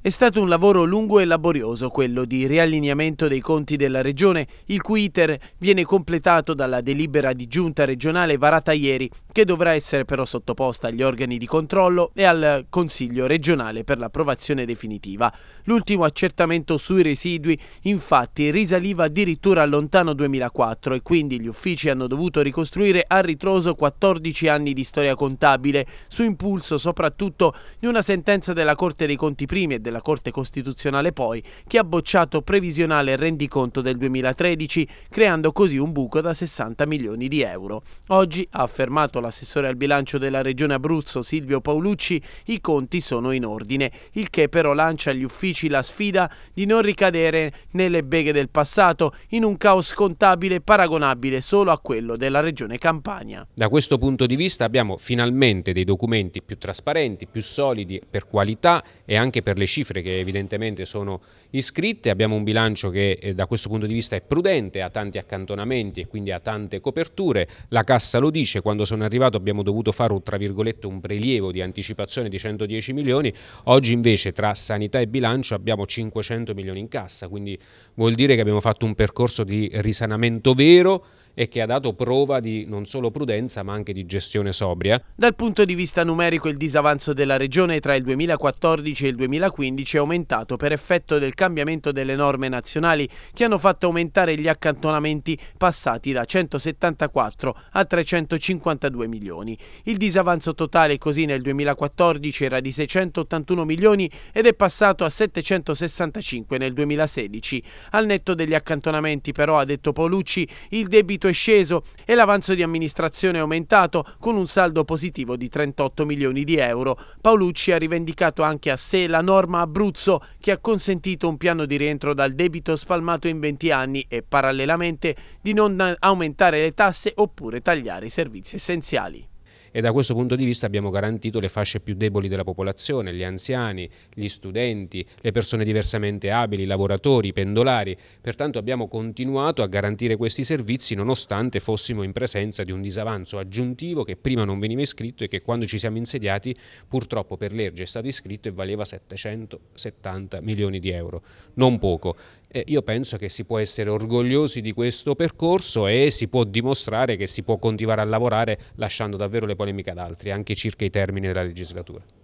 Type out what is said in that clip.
È stato un lavoro lungo e laborioso quello di riallineamento dei conti della Regione, il cui iter viene completato dalla delibera di giunta regionale varata ieri, che dovrà essere però sottoposta agli organi di controllo e al Consiglio regionale per l'approvazione definitiva. L'ultimo accertamento sui residui infatti risaliva addirittura al lontano 2004 e quindi gli uffici hanno dovuto ricostruire a ritroso 14 anni di storia contabile, su impulso soprattutto di una sentenza della Corte dei Conti Primi e della Corte Costituzionale poi, che ha bocciato previsionale rendiconto del 2013, creando così un buco da 60 milioni di euro. Oggi, ha affermato l'assessore al bilancio della Regione Abruzzo Silvio Paolucci, i conti sono in ordine, il che però lancia agli uffici la sfida di non ricadere nelle beghe del passato, in un caos contabile paragonabile solo a quello della Regione Campania. Da questo punto di vista abbiamo finalmente dei documenti più trasparenti, più solidi per qualità e anche per le cifre cifre che evidentemente sono iscritte, abbiamo un bilancio che eh, da questo punto di vista è prudente, ha tanti accantonamenti e quindi ha tante coperture, la cassa lo dice, quando sono arrivato abbiamo dovuto fare un, un prelievo di anticipazione di 110 milioni, oggi invece tra sanità e bilancio abbiamo 500 milioni in cassa, quindi vuol dire che abbiamo fatto un percorso di risanamento vero e che ha dato prova di non solo prudenza ma anche di gestione sobria. Dal punto di vista numerico il disavanzo della regione tra il 2014 e il 2015 è aumentato per effetto del cambiamento delle norme nazionali che hanno fatto aumentare gli accantonamenti passati da 174 a 352 milioni. Il disavanzo totale così nel 2014 era di 681 milioni ed è passato a 765 nel 2016. Al netto degli accantonamenti però, ha detto Paolucci, il debito è sceso e l'avanzo di amministrazione è aumentato con un saldo positivo di 38 milioni di euro. Paolucci ha rivendicato anche a sé la norma Abruzzo che ha consentito un piano di rientro dal debito spalmato in 20 anni e parallelamente di non aumentare le tasse oppure tagliare i servizi essenziali e da questo punto di vista abbiamo garantito le fasce più deboli della popolazione, gli anziani, gli studenti, le persone diversamente abili, i lavoratori, i pendolari, pertanto abbiamo continuato a garantire questi servizi nonostante fossimo in presenza di un disavanzo aggiuntivo che prima non veniva iscritto e che quando ci siamo insediati purtroppo per legge è stato iscritto e valeva 770 milioni di euro, non poco eh, io penso che si può essere orgogliosi di questo percorso e si può dimostrare che si può continuare a lavorare lasciando davvero le polemiche ad altri, anche circa i termini della legislatura.